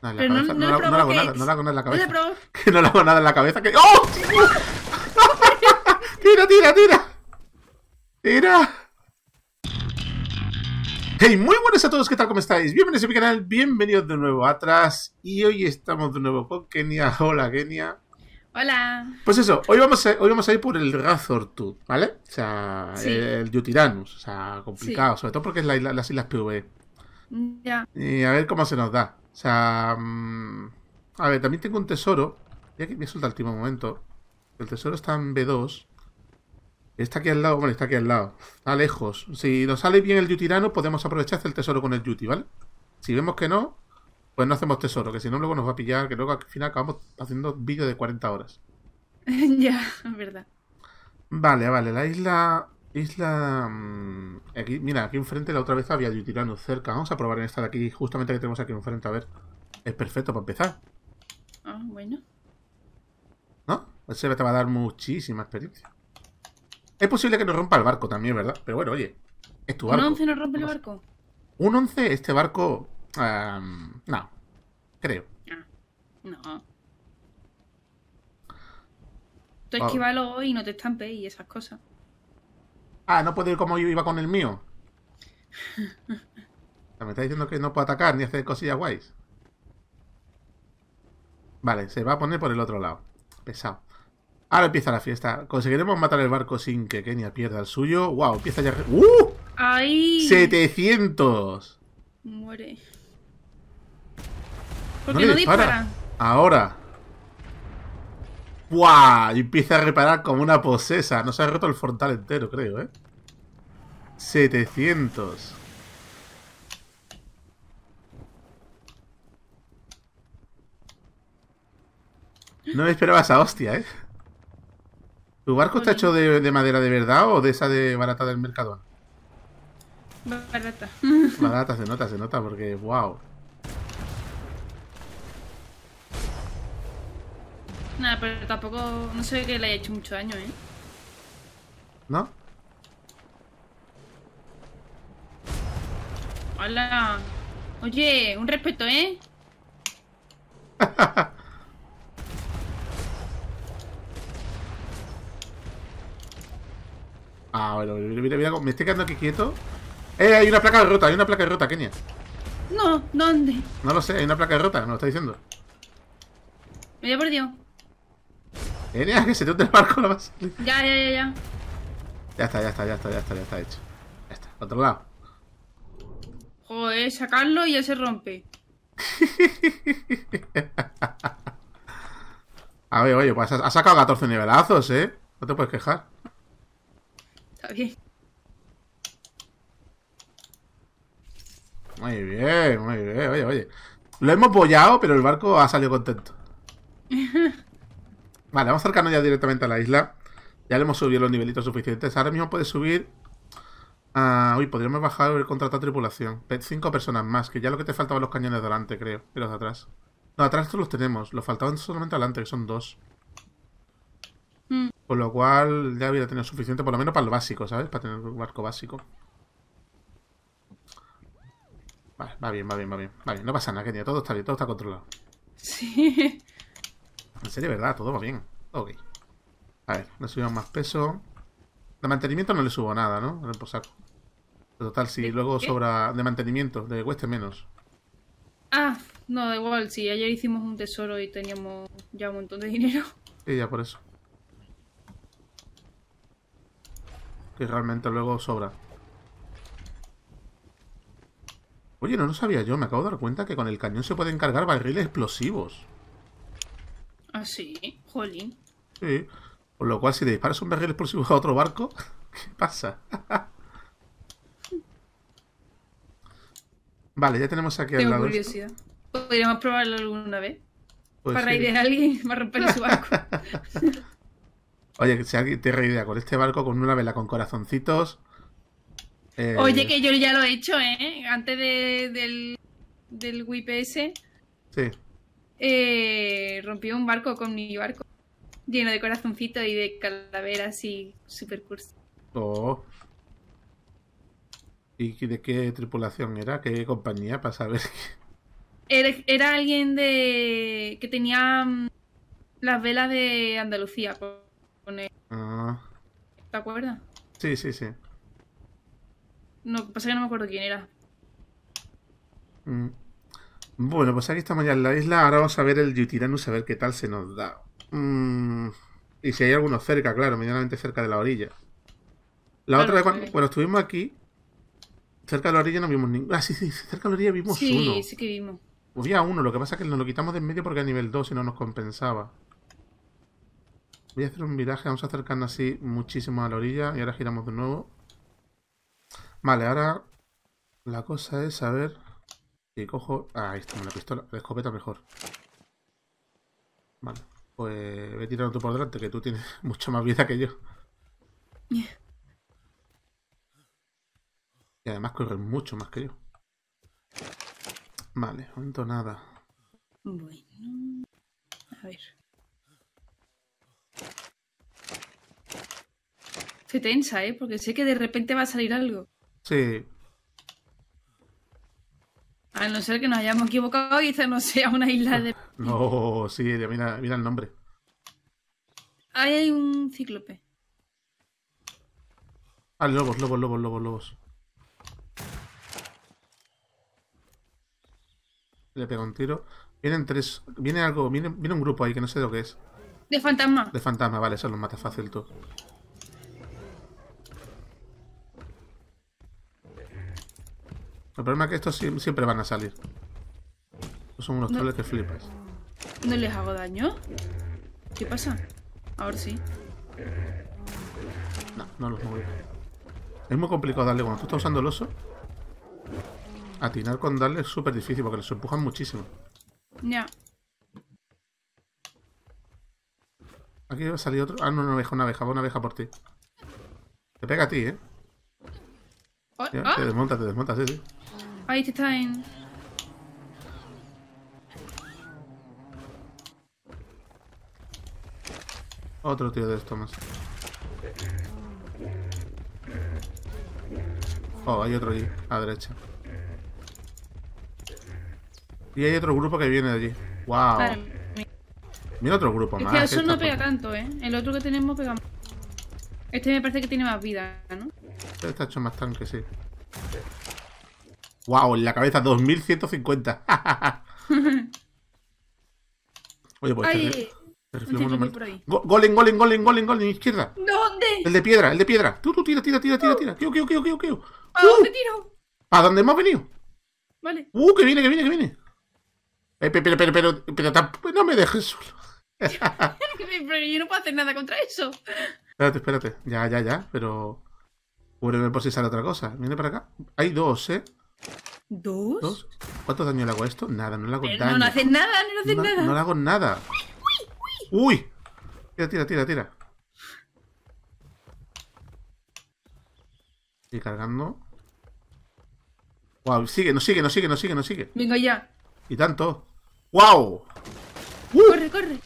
No, la, hago nada en la cabeza. No que no le hago nada en la cabeza. ¡Oh! ¡Tira, tira, tira! ¡Tira! Hey, muy buenas a todos, ¿qué tal? ¿Cómo estáis? Bienvenidos a mi canal, bienvenidos de nuevo atrás. Y hoy estamos de nuevo con Kenia. Hola, Kenia. Hola. Pues eso, hoy vamos a, hoy vamos a ir por el Razortud, ¿vale? O sea, el, el Yutiranus, o sea, complicado, sobre todo porque es la, las islas PV. E. Ya. Y a ver cómo se nos da. O sea... Mm, a ver, también tengo un tesoro. Ya que me suelta el último momento. El tesoro está en B2. Está aquí al lado. Bueno, está aquí al lado. Está lejos. Si nos sale bien el Yutirano, podemos aprovechar el tesoro con el Yuti, ¿vale? Si vemos que no, pues no hacemos tesoro. Que si no, luego nos va a pillar. Que luego al final acabamos haciendo vídeos de 40 horas. ya, es verdad. Vale, vale. La isla Isla. Mm, mira, aquí enfrente la otra vez había tirando cerca. Vamos a probar en esta de aquí, justamente que tenemos aquí enfrente, a ver. Es perfecto para empezar. Ah, bueno. ¿No? Ese te va a dar muchísima experiencia. Es posible que nos rompa el barco también, ¿verdad? Pero bueno, oye, es ¿Un 11 nos rompe el barco? Un 11, este barco. no, creo. Ah, no. Tú esquivalo y no te estampes y esas cosas. Ah, no puede ir como yo iba con el mío. Me está diciendo que no puede atacar ni hacer cosillas guays. Vale, se va a poner por el otro lado. Pesado. Ahora empieza la fiesta. ¿Conseguiremos matar el barco sin que Kenia pierda el suyo? ¡Wow! Empieza ya... ¡Uh! ¡Ay! ¡700! Muere. ¿Por qué no, dispara? Ahora. ¡Buah! Y empieza a reparar como una posesa. No se ha roto el frontal entero, creo, ¿eh? 700. No me esperaba esa hostia, ¿eh? ¿Tu barco está hecho de, de, madera de verdad o de esa de barata del mercado? Barata. Barata, se nota, se nota, porque wow. Nada, pero tampoco. No sé que le haya hecho mucho daño, ¿eh? ¿No? Hola. Oye, un respeto, ¿eh? ah, bueno, mira, mira, me estoy quedando aquí quieto. ¡Eh, hay una placa rota! Hay una placa rota, Kenia. No, ¿dónde? No lo sé, hay una placa rota, me lo está diciendo. Me por perdido. Genia, que se te hunde el barco lo más. Ya, ya, ya, ya. Ya está, ya está, ya está, ya está, ya está hecho. Ya está, otro lado. Joder, sacarlo y ya se rompe. A ver, oye, pues ha sacado 14 nivelazos, ¿eh? No te puedes quejar. Está bien. Muy bien, muy bien, oye, oye. Lo hemos apoyado, pero el barco ha salido contento. Vale, vamos a acercarnos ya directamente a la isla. Ya le hemos subido los nivelitos suficientes. Ahora mismo puede subir... uy, podríamos bajar el contrato a tripulación. Cinco personas más, que ya lo que te faltaban los cañones delante, creo. Y los de atrás. No, atrás estos los tenemos. Los faltaban solamente delante, que son dos. Mm. Con lo cual ya hubiera tenido suficiente, por lo menos para lo básico, ¿sabes? Para tener un barco básico. Vale, va bien, va bien, va bien. Vale, no pasa nada, que Todo está bien, todo está controlado. Sí. En serio, ¿verdad? Todo va bien. Ok. A ver, le subimos más peso. De mantenimiento no le subo nada, ¿no? En el posaco. Total, si luego sobra de mantenimiento, de cueste menos. Ah, no, de igual. Si sí, ayer hicimos un tesoro y teníamos ya un montón de dinero. Sí, ya por eso. Que realmente luego sobra. Oye, no lo sabía yo. Me acabo de dar cuenta que con el cañón se pueden cargar barriles explosivos. Ah, sí, jolín. Sí. Por lo cual, si te disparas un barril explosivo a otro barco, ¿qué pasa? vale, ya tenemos aquí Tengo al lado. Este. curiosidad. ¿Podríamos probarlo alguna vez? Pues para reír de alguien, para romper su barco. Oye, si alguien te idea con este barco, con una vela, con corazoncitos. Eh, Oye, que yo ya lo he hecho, ¿eh? Antes del, del WIPS. Sí eh, rompió un barco con mi barco lleno de corazoncitos y de calaveras y super Oh. ¿Y de qué tripulación era? ¿Qué compañía? Para saber. Era, era alguien de que tenía mm, las velas de Andalucía. Con él. Ah. ¿Te acuerdas? Sí, sí, sí. No, pasa que no me acuerdo quién era. Mm. Bueno, pues aquí estamos ya en la isla. Ahora vamos a ver el Yutiranus a ver qué tal se nos da. Mm, y si hay alguno cerca, claro, medianamente cerca de la orilla. La otra vez, cuando, bueno, estuvimos aquí, cerca de la orilla no vimos ninguno. Ah, sí, sí, cerca de la orilla vimos uno. Sí, sí que vimos. Había uno, lo que pasa es que nos lo quitamos de en medio porque a nivel 2 y no nos compensaba. Voy a hacer un viraje, vamos a así muchísimo a la orilla y ahora giramos de nuevo. Vale, ahora la cosa es saber si cojo... Ah, ahí está, una pistola. La escopeta mejor. Vale. Pues ve tirando otro por delante, que tú tienes mucha más vida que yo. Y además corres mucho más que yo. Vale, cuento nada. Bueno. A ver. Se tensa, ¿eh? Porque sé que de repente va a salir algo. Sí, a no ser que nos hayamos equivocado y no sea una isla de. No, sí, mira, el nombre. Ahí hay un cíclope. Ah, lobos, lobos, lobos, lobos, lobos. Le pego un tiro. Vienen tres. Viene algo. Viene, un grupo ahí que no sé lo que es. De fantasma. De fantasma, vale, eso lo mata fácil tú. El problema es que estos siempre van a salir. Estos son unos troles que flipas. ¿No les hago daño? ¿Qué pasa? Ahora sí. No, no los muevo. Es muy complicado darle cuando tú estás usando el oso. Atinar con darle es súper difícil porque les empujan muchísimo. Ya. Aquí va a salir otro. Ah, no, una abeja, una abeja. Va una abeja por ti. Te pega a ti, ¿eh? Oh, oh. Te desmonta, te desmonta, sí, sí. Ahí está en... Otro tío de esto más. Oh, hay otro allí, a derecha. Y hay otro grupo que viene de allí. ¡Wow! Mira otro grupo más. Que eso ¿eh? no pega tanto, ¿eh? El otro que tenemos pega más. Este me parece que tiene más vida, ¿no? Este está hecho más tanque, sí. Wow, en la cabeza 2150. Oye, pues. Este, este ahí. ¡Golen, Golem, golem, golem, golem, golem, izquierda. ¿Dónde? El de piedra, el de piedra. Tú, tú, tira, tira, tira, tira, tira. Tío, tío, tío, tío, tío. ¿A dónde uh. tiro? ¿A dónde hemos venido? Vale. Uh, que viene, que viene, que viene. Eh, pero, pero, pero, pero, no me dejes solo. pero yo no puedo hacer nada contra eso. Espérate, espérate. Ya, ya, ya, pero. Cúbreme por si sale otra cosa. Viene para acá. Hay dos, eh. ¿Dos? cuánto daño le hago a esto? Nada, no le hago No, no nada, no nada. No le hago nada. ¡Uy, Tira, tira, tira, tira. Sigue cargando. Wow, sigue, no sigue, no sigue, no sigue, no sigue. Venga ya. Y tanto. ¡Wow! ¡Uh! Corre, corre.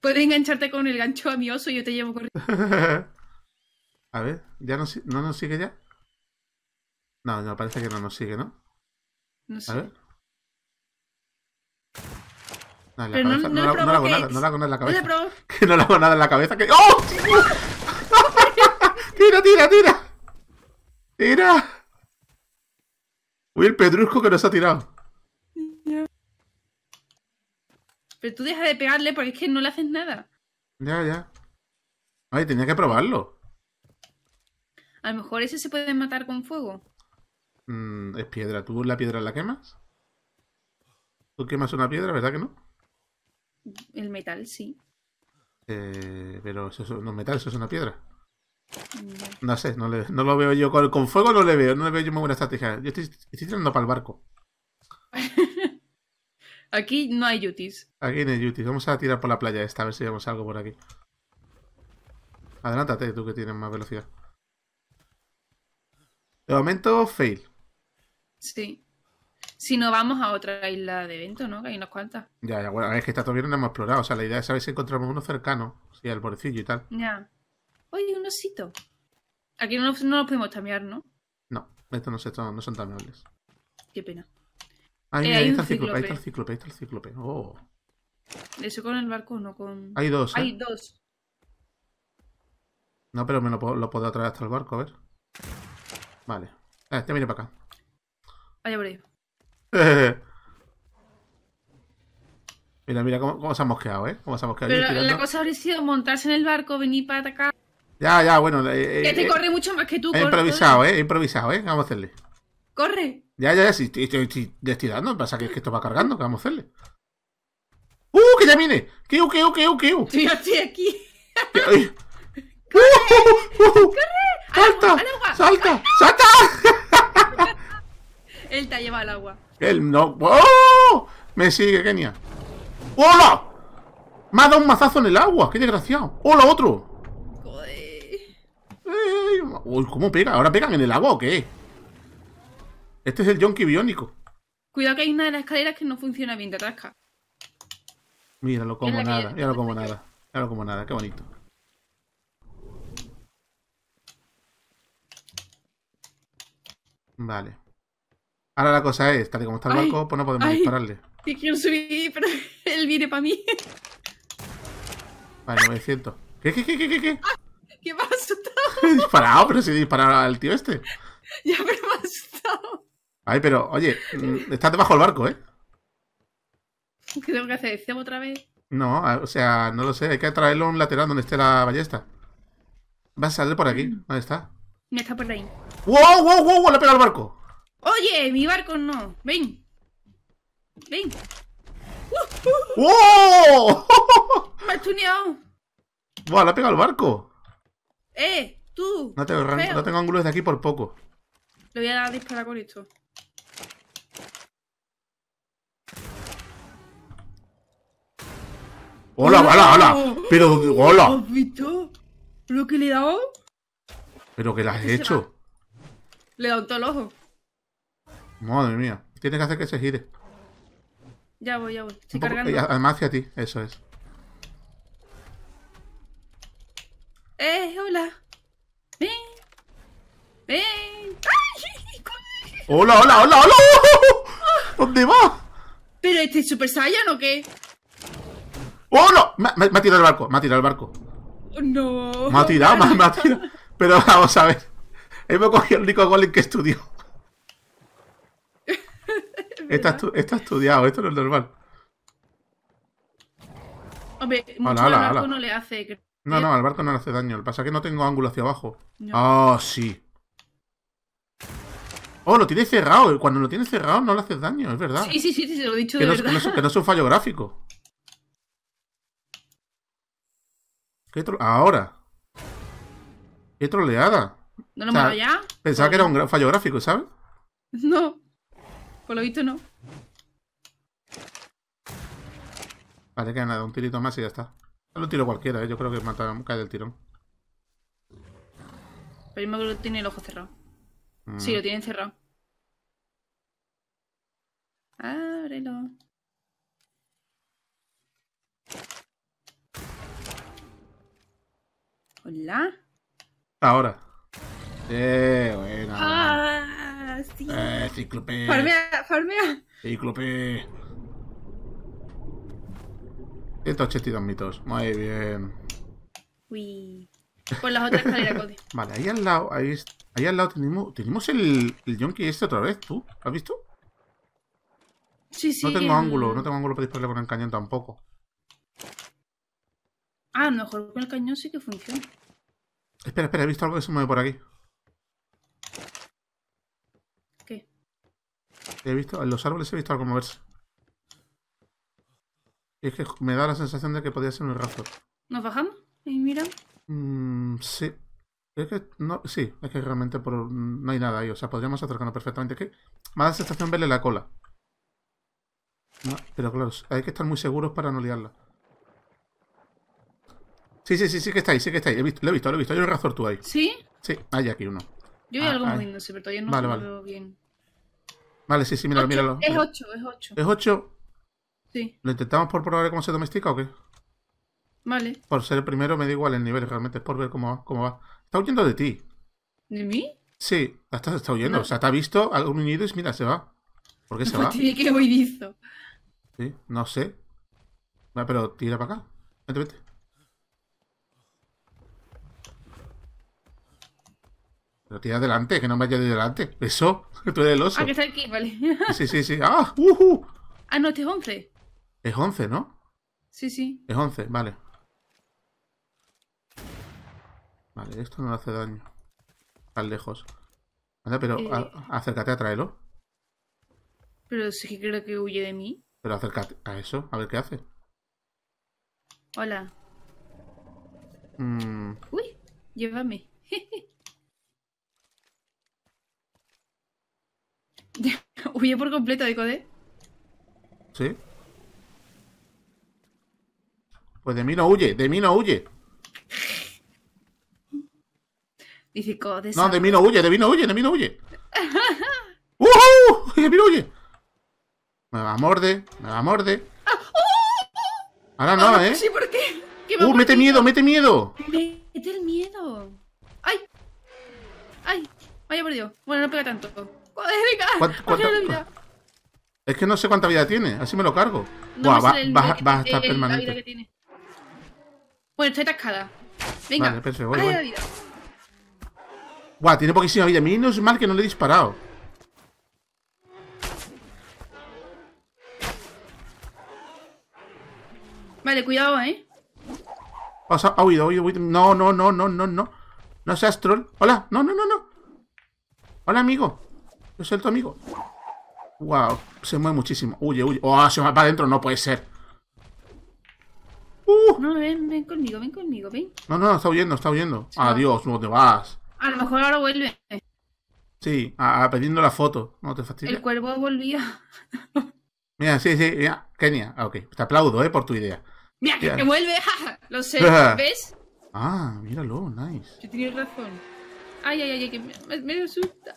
Puedes engancharte con el gancho a mi oso y yo te llevo corriendo. a ver, ¿ya no nos sigue ya? No, no, parece que no nos sigue, ¿no? No sé. A ver. No, la Pero cabeza. no- le hago nada, no hago nada en la cabeza. No le que no le hago nada en la cabeza. ¡Oh! ¡Tira, tira, tira! ¡Tira! Uy, el pedrusco que nos ha tirado. Pero tú deja de pegarle porque es que no le haces nada. Ya, ya. Ay, tenía que probarlo. A lo mejor ese se puede matar con fuego. Mm, es piedra. ¿Tú la piedra la quemas? ¿Tú quemas una piedra, verdad que no? El metal, sí. Eh, pero eso no es metal, eso es una piedra. Mm, no sé, no, lo veo yo. Con, fuego no le veo, no le veo yo muy buena estrategia. Yo estoy, estoy tirando para el barco. aquí no hay yutis. Aquí no hay yutis. Vamos a tirar por la playa esta, a ver si vemos algo por aquí. Adelántate tú que tienes más velocidad. De momento, fail. Sí. Si no, vamos a otra isla de evento, ¿no? Que hay unas cuantas. Ya, ya, bueno, es que todo todavía no hemos explorado. O sea, la idea es saber si encontramos uno cercano, Si al el y tal. Ya. Oye, un osito. Aquí no, no los podemos tamear, ¿no? No, estos no, son, no son tameables. Qué pena. Ahí, eh, está el ciclope, ahí está el cíclope, ahí está el cíclope. Oh. Eso con el barco, no con. Hay dos. ¿eh? Hay dos. No, pero me lo, lo puedo atraer hasta el barco, a ver. Vale. Eh, este viene para acá. Vaya por ahí. mira, mira cómo, cómo, se ha mosqueado, ¿eh? Cómo se ha mosqueado. Pero la, cosa habría sido montarse en el barco, venir para atacar. Ya, ya, bueno. Eh, eh, que te eh, corre mucho más que tú. He improvisado, ¿eh? He improvisado, ¿eh? Vamos a hacerle. Corre. Ya, ya, ya, Si estoy, estoy, estoy, Pasa que, es que esto va cargando, vamos a hacerle. ¡Uh! ¡Que ya viene! ¡Que u, que u, que que u! Yo estoy aquí. ¡Corre! ¡Uh, uh, uh, ¡Corre! ¡Salta! ¡Salta! ¡Salta! Él te ha llevado al agua. Él no. ¡Oh! Me sigue, Kenia. ¡Hola! Me ha dado un mazazo en el agua, qué desgraciado. ¡Hola, otro! Uy, ¿cómo pega? ¿Ahora pegan en el agua o qué? Este es el yonki biónico. Cuidado que hay una de las escaleras que no funciona bien, te atasca. Míralo como nada, míralo como nada. Míralo como nada, qué bonito. Vale. Ahora la cosa es, tal y como está el barco, pues no podemos dispararle. Sí quiero subir, pero él viene para mí. Vale, 900. ¿Qué, qué, qué, qué, qué? ¿Qué, me ah, He disparado, pero si he disparado al tío este. Ya, pero me ha asustado. Ay, pero, oye, mm, estás debajo del barco, ¿eh? ¿Qué tengo que hacer? ¿Cebo otra vez? No, o sea, no lo sé. Hay que traerlo a un lateral donde esté la ballesta. Va a salir por aquí. Mm. ¿Dónde está? Me está por ahí. ¡Wow, wow, wow! Le ha pegado al barco. Oye, mi barco no. Ven. Ven. ¡Wow! ¡Me has tuneado! ¡Buah, le ha pegado el barco! ¡Eh! ¡Tú! No tengo, rango, no tengo ángulos desde aquí por poco. Le voy a dar disparar con esto. ¡Hola, hola, hola! Pero, hola. ¿Has visto lo que le he dado? ¿Pero qué le has hecho? Le he dado todo el ojo. Madre mía. Tienes que hacer que se gire. Ya voy, ya voy. Estoy cargando. Eh, además hacia ti, eso es. ¡Eh, hola! ¡Ven! Eh. ¡Ven! Eh. hola, hola, hola! Ah. ¿Dónde va? ¿Pero este es Super Saiyan o qué? ¡Oh, no! Me, ha tirado el barco, me ha tirado el barco. No. Me ha tirado, me, ha tirado. Pero vamos a ver. Hemos cogido el único golem que estudió. Está, está, estudiado, esto no es normal. Hombre, mucho al barco no le hace. No, no, ¿eh? al barco no le hace daño. Lo que pasa es que no tengo ángulo hacia abajo. Ah, Oh, sí. Oh, lo tienes cerrado. Cuando lo tienes cerrado no le haces daño, es verdad. Sí, sí, sí, sí se lo he dicho que de no, verdad. Que no, que no, es un fallo gráfico. ¿Qué Ahora. Qué troleada. ¿No lo o ya? Pensaba que era un fallo gráfico, ¿sabes? No lo visto no. Vale, que nada, un tirito más y ya está. Lo tiro cualquiera, ¿eh? yo creo que mata, cae del tirón. Pero yo creo que tiene el ojo cerrado. Mm. Sí, lo tiene cerrado. Ábrelo. Hola. Ahora. Eh, buena. Ah sí. Eh, cíclope. Farmea, farmea. Cíclope. 182 mitos. Muy bien. Uy. las otras a Cody. Vale, ahí al lado, ahí, ahí al lado tenemos, tenemos el, el yonki este otra vez, ¿tú? has visto? Sí, sí. No tengo ángulo, no tengo ángulo para dispararle con el cañón tampoco. Ah, mejor con el cañón sí que funciona. Espera, espera, he visto algo que se mueve por aquí. He visto, en los árboles he visto algo moverse. Y es que me da la sensación de que podría ser un raptor. ¿Nos bajamos? ¿Y mira? Mm, sí. Es que no, sí, es que realmente por, no hay nada ahí. O sea, podríamos acercarnos perfectamente. qué me da la sensación verle la cola. pero claro, hay que estar muy seguros para no liarla. Sí, sí, sí, sí que está ahí, sí que está ahí. He visto, lo he visto, lo he visto. Hay un razor tú ahí. ¿Sí? Sí, hay aquí uno. Yo ah, hay algo moviéndose, pero todavía no lo veo bien. Vale, sí, sí, míralo, míralo. Es 8, es 8. ¿Es 8? Sí. ¿Lo intentamos por probar cómo se domestica o qué? Vale. Por ser el primero me da igual el nivel, realmente es por ver cómo va. Cómo va. Está huyendo de ti. ¿De mí? Sí, está, está huyendo. O sea, te ha visto algún unido y mira, se va. ¿Por qué se pues va? Tiene que hizo Sí, no sé. Va, pero tira para acá. Vente, vente. Pero tira adelante, que no me haya ido delante. Eso, tú eres el oso. Ah, que está aquí, vale. sí, sí, sí. ¡Ah! Uh Ah, no, este es 11. Es 11, ¿no? Sí, sí. Es 11, vale. Vale, esto no hace daño. Tan lejos. Anda, pero eh. acércate a traerlo. Pero sí que creo que huye de mí. Pero acércate a eso, a ver qué hace. Hola. Mm. Uy, llévame. Huye por completo de Code. ¿Sí? Pues de mí no huye, de mí no huye. Dice Code. No, de mí no huye, de mí no huye, de mí no huye. ¡Uh! ¡De mí no huye! Me va a morder, me va a morder. Ahora no, ¿eh? Sí, ¿por qué? ¡Uh! ¡Mete miedo, mete miedo! ¡Mete el miedo! ¡Ay! ¡Ay! Vaya por Dios. Bueno, no pega tanto. ¿Cuánta Es que no sé cuánta vida tiene, así me lo cargo. Buah, va, a estar permanente. Bueno, estoy atascada. Venga, vale, vida. Buah, tiene poquísima vida. Menos mal que no le he disparado. Vale, cuidado, ¿eh? ha huido, ha huido, huido. No, no, no, no, no, no. No seas troll. Hola, no, no, no, no. Hola, amigo. ¿Es el tu amigo. Wow, se mueve muchísimo. Huye, huye. Oh, se va para adentro, no puede ser. Uh. No, ven, ven conmigo, ven conmigo, ven. No, no, está huyendo, está huyendo. Adiós, ah, no te vas. A lo mejor ahora vuelve. Sí, a, pidiendo la foto. No te fastidies. El cuervo volvía. mira, sí, sí, mira. Kenia. Ah, ok. Te aplaudo, eh, por tu idea. Mira, que, vuelve, Lo sé, ¿ves? Ah, míralo, nice. Yo tenía razón. Ay, ay, ay, que me asusta.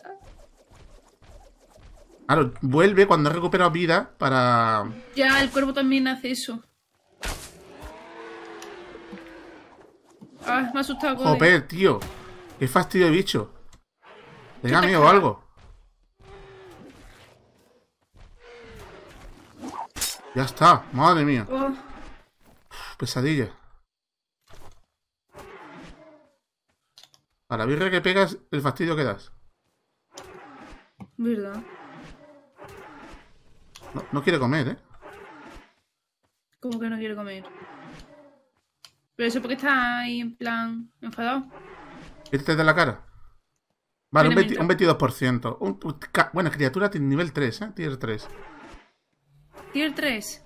Claro, vuelve cuando ha recuperado vida para. Ya, el cuervo también hace eso. Ah, me ha asustado. Joder, tío. Qué fastidio, bicho. Tenga miedo o algo. Ya está, madre mía. Oh. pesadilla. A la birra que pegas, el fastidio que das. ¿Verdad? No, quiere comer, ¿eh? ¿Cómo que no quiere comer? Pero eso porque está ahí en plan enfadado. Este es de la cara. Vale, un, 22%. Buena bueno, criatura nivel 3, ¿eh? Tier 3. ¿Tier 3?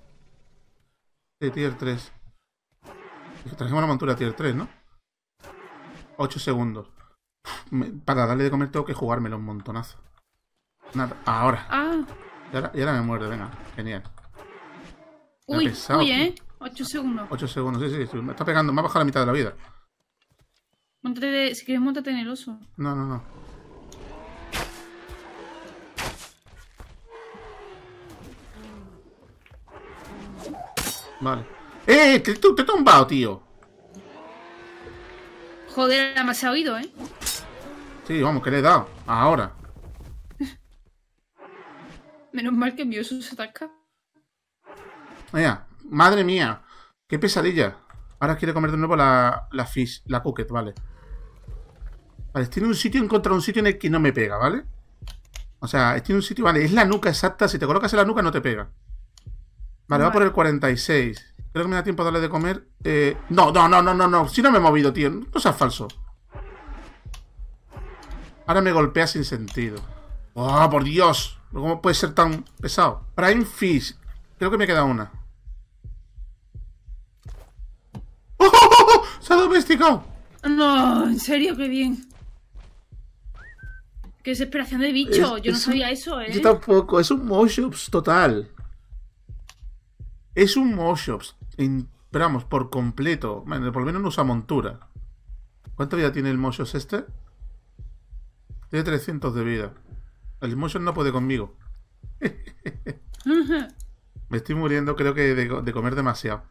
Sí, tier 3. Trajimos la montura tier 3, ¿no? 8 segundos. Para darle de comer tengo que jugármelo un montonazo. Nada, ahora. Ah. Y ahora, me muerde, venga. Genial. uy, uy, eh. 8 segundos. 8 segundos, sí, sí, Me está pegando, me ha bajado la mitad de la vida. monte de, si quieres, montate en el oso. No, no, no. Vale. ¡Eh! Te, te he tumbado, tío. Joder, demasiado ha oído, ¿eh? Sí, vamos, que le he dado. Ahora. Menos mal que envió sus atascas. Vaya, madre mía. Qué pesadilla. Ahora quiere comer de nuevo la, la fish, la coquet, vale. Vale, tiene un sitio en contra un sitio en el que no me pega, ¿vale? O sea, tiene un sitio, vale, es la nuca exacta. Si te colocas en la nuca no te pega. Vale, va por el 46. Creo que me da tiempo a darle de comer. Eh, no, no, no, no, no, no. Si no me he movido, tío. No seas falso. Ahora me golpea sin sentido. ¡Oh, por Dios! ¿Cómo puede ser tan pesado? Prime Fish. Creo que me queda una. ¡Oh, oh, oh! oh! se ha domesticado! No, en serio, qué bien. Qué desesperación de bicho. yo no sabía eso, ¿eh? Yo tampoco. Es un Moshops total. Es un Moshops. Esperamos, por completo. Bueno, por lo menos no usa montura. ¿Cuánta vida tiene el Moshops este? Tiene 300 de vida. El Motion no puede conmigo. Me estoy muriendo, creo que de, comer demasiado.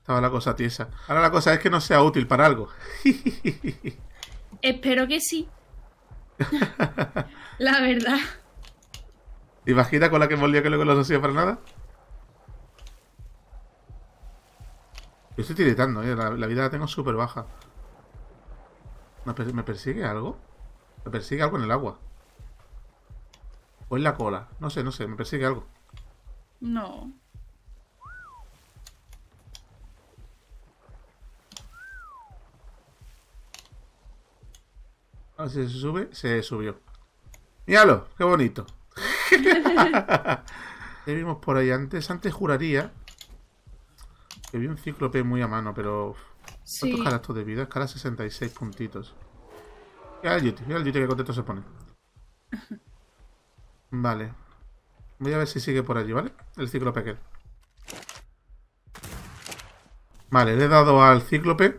Estaba la cosa tiesa. Ahora la cosa es que no sea útil para algo. Espero que sí. la verdad. ¿Y bajita con la que volvió que luego no hacía para nada? Yo estoy tiritando, eh. la, la vida la tengo súper baja. ¿Me persigue algo? Me persigue algo en el agua. O en la cola. No sé, no sé. Me persigue algo. No. A ah, ver si se sube. Se subió. Míralo, qué bonito. ¿Qué vimos por ahí antes? Antes juraría que vi un cíclope muy a mano, pero Sí. de vida? Cara 66 puntitos. Mira el duty, mira el duty que contento se pone. Vale. Voy a ver si sigue por allí, ¿vale? El cíclope aquel. Vale, le he dado al cíclope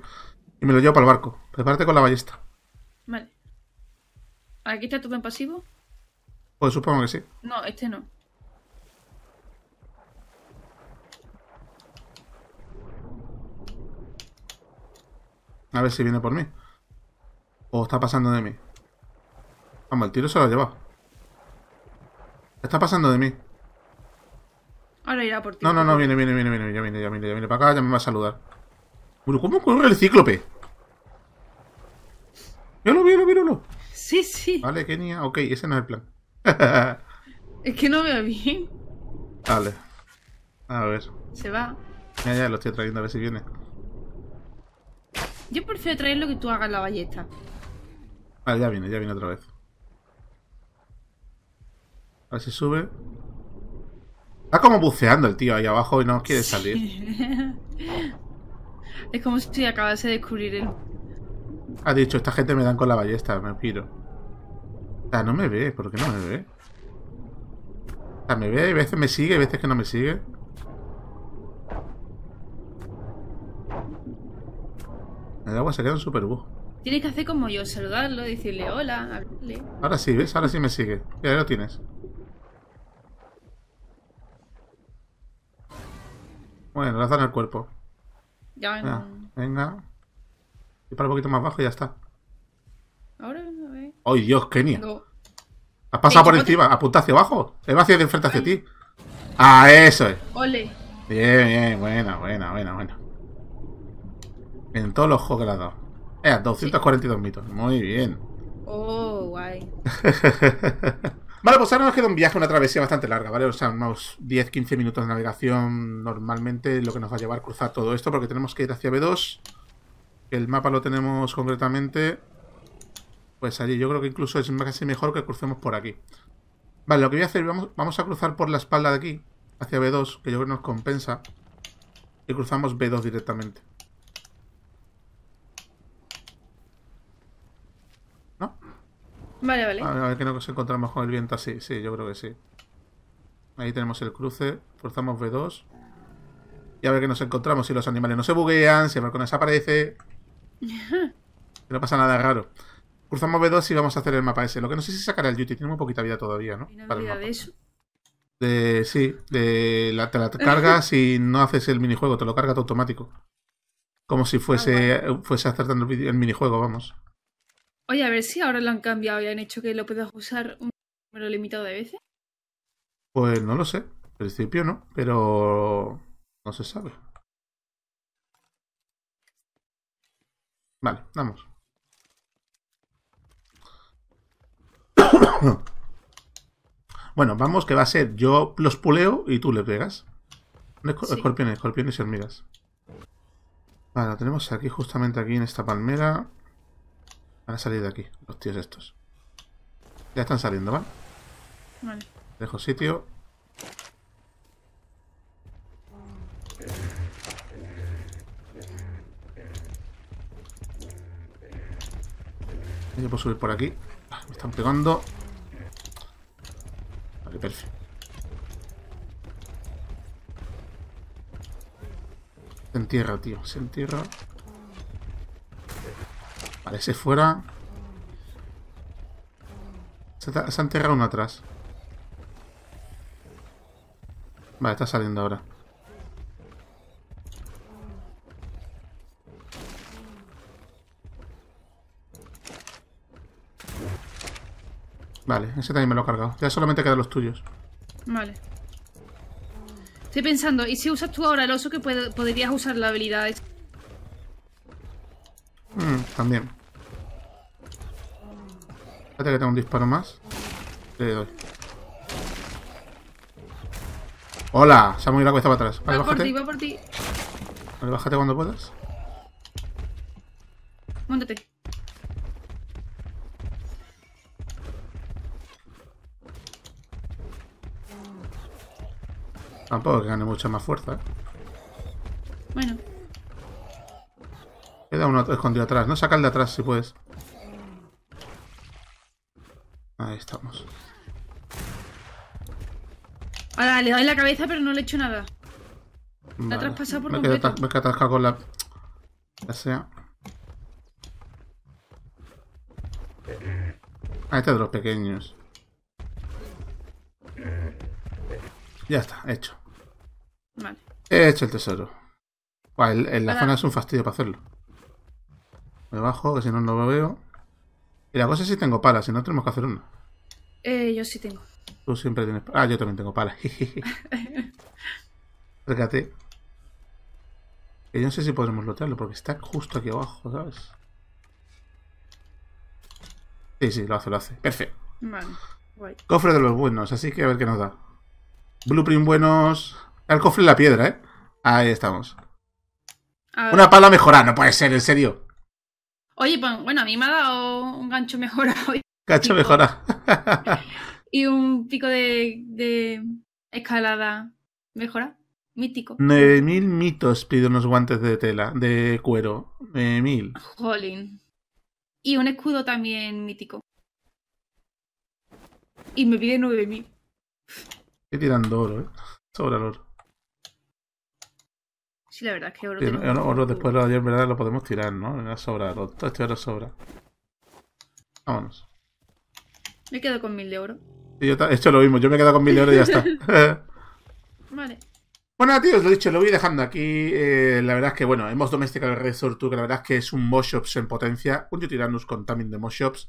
y me lo llevo para el barco. Prepárate con la ballesta. Vale. ¿Aquí está tu pen pasivo? Pues supongo que sí. No, este no. A ver si viene por mí. O está pasando de mí. Vamos, el tiro se lo ha llevado. Está pasando de mí. Ahora irá por ti. No, no, no, viene, viene, viene, viene, ya viene, ya viene, ya viene para acá, ya me va a saludar. Pero ¿cómo corre el cíclope? Míralo, míralo, míralo. Sí, sí. Vale, Kenia, ok, ese no es el plan. es que no veo bien. Vale. A ver. Se va. Ya, ya, lo estoy trayendo a ver si viene. Yo prefiero lo que tú hagas la ballesta. Vale, ah, ya viene, ya viene otra vez. A ver si sube. Está como buceando el tío ahí abajo y no quiere salir. es como si acabase de descubrir él Ha dicho, esta gente me dan con la ballesta, me piro. sea, no me ve, ¿por qué no me ve? O sea, me ve, a veces me sigue, a veces que no me sigue. El agua sería un en Tienes que hacer como yo, saludarlo, decirle hola, abrirle. Ahora sí, ¿ves? Ahora sí me sigue. Ya lo tienes. Bueno, lanzan el cuerpo. Ya, venga. venga. Y para un poquito más bajo y ya está. Ahora, a ver. ¡Ay, Dios, Kenia! No. Has pasado por encima, apunta hacia abajo. ¿Es va de enfrente hacia ti. Ah, eso es. Ole. Bien, bien, buena, buena, buena, buena. En todos los juegos que le 242 eh, mitos. Muy bien. Oh, guay. vale, pues ahora nos queda un viaje, una travesía bastante larga, ¿vale? O sea, unos 10-15 minutos de navegación normalmente lo que nos va a llevar a cruzar todo esto, porque tenemos que ir hacia B2. El mapa lo tenemos concretamente. Pues allí, yo creo que incluso es casi mejor que crucemos por aquí. Vale, lo que voy a hacer, vamos, vamos a cruzar por la espalda de aquí, hacia B2, que yo creo que nos compensa. Y cruzamos B2 directamente. Vale, vale. A ver, que nos encontramos con el viento así. Sí, yo creo que sí. Ahí tenemos el cruce. cruzamos B2. Y a ver qué nos encontramos. Si los animales no se buguean, si el balcón desaparece. no pasa nada raro. Cruzamos B2 y vamos a hacer el mapa ese. Lo que no sé si sacará el duty. Tiene muy poquita vida todavía, ¿no? Para el vida de eso? sí, de la, te la cargas y no haces el minijuego. Te lo cargas automático. Como si fuese, ah, fuese acertando el minijuego, vamos. Oye, a ver si ahora lo han cambiado y han hecho que lo puedas usar un número limitado de veces. Pues no lo sé. al principio no, pero no se sabe. Vale, vamos. bueno, vamos, que va a ser yo los puleo y tú le pegas. Escorpiones, escorpiones y hormigas. Vale, lo tenemos aquí, justamente aquí en esta palmera. Van a salir de aquí, los tíos estos. Ya están saliendo, ¿vale? Vale. Dejo sitio. Yo puedo subir por aquí. Ah, me están pegando. Vale, perfecto. Se entierra, tío. Se entierra. Ese fuera. Se, ha enterrado uno atrás. Vale, está saliendo ahora. Vale, ese también me lo he cargado. Ya solamente quedan los tuyos. Vale. Estoy pensando, ¿y si usas tú ahora el oso que podrías usar la habilidad? Mm, también. Espérate que tengo un disparo más. Te doy. ¡Hola! Se ha movido la cabeza para atrás. va por ti, va por ti. Vale, bájate cuando puedas. Móntate. Tampoco que gane mucha más fuerza, ¿eh? Bueno. Queda uno escondido atrás. No saca el de atrás si puedes. Ahí estamos. Ahora le doy la cabeza, pero no le he hecho nada. La traspasado por completo. me ha con la... Ya sea. ahí está de los pequeños. Ya está, hecho. Vale. He hecho el tesoro. en, la zona es un fastidio para hacerlo. Me bajo, que si no, no lo veo. Y la cosa es si tengo palas, si no tenemos que hacer una. Eh, yo sí tengo. Tú siempre tienes. Ah, yo también tengo pala. Acércate. Yo no sé si podemos lotearlo porque está justo aquí abajo, ¿sabes? Sí, sí, lo hace, lo hace. Perfecto. Vale, Cofre de los buenos, así que a ver qué nos da. Blueprint buenos. El cofre en la piedra, ¿eh? Ahí estamos. Una pala mejorada, no puede ser, en serio. Oye, pues, bueno, a mí me ha dado un gancho mejorado. Cacho mejora. y un pico de, escalada mejora. Mítico. 9.000 mitos pide unos guantes de tela, de cuero. 9.000. Jolín. Y un escudo también mítico. Y me pide 9.000. Estoy tirando oro, ¿eh? Sobra el oro. Sí, la verdad es que oro. oro, después de ayer, en verdad, lo podemos tirar, ¿no? Sobra oro. Todo este oro sobra. Vámonos. Me quedado con mil de oro. hecho lo mismo, yo me he quedado con mil de y ya está. vale. Bueno, tíos, lo dicho, lo voy dejando aquí. Eh, la verdad es que, bueno, hemos domesticado el Red tú que la verdad es que es un Moshops en potencia, un Yotiranus con también de Moshops.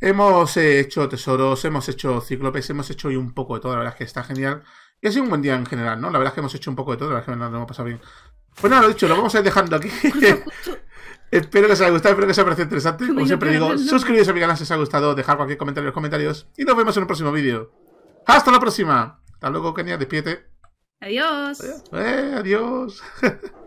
Hemos eh, hecho tesoros, hemos hecho cíclopes, hemos hecho hoy un poco de todo, la verdad es que está genial. Y ha sido un buen día en general, ¿no? La verdad es que hemos hecho un poco de todo, la verdad es que nos hemos pasado bien. Bueno, pues lo he dicho, lo vamos a ir dejando aquí. Espero que os haya gustado, espero que os haya parecido interesante. Como siempre digo, suscribiros a mi canal si os ha gustado, dejar cualquier comentario en los comentarios y nos vemos en un próximo vídeo. ¡Hasta la próxima! Hasta luego, Kenia, despídete. Adiós. Eh, adiós.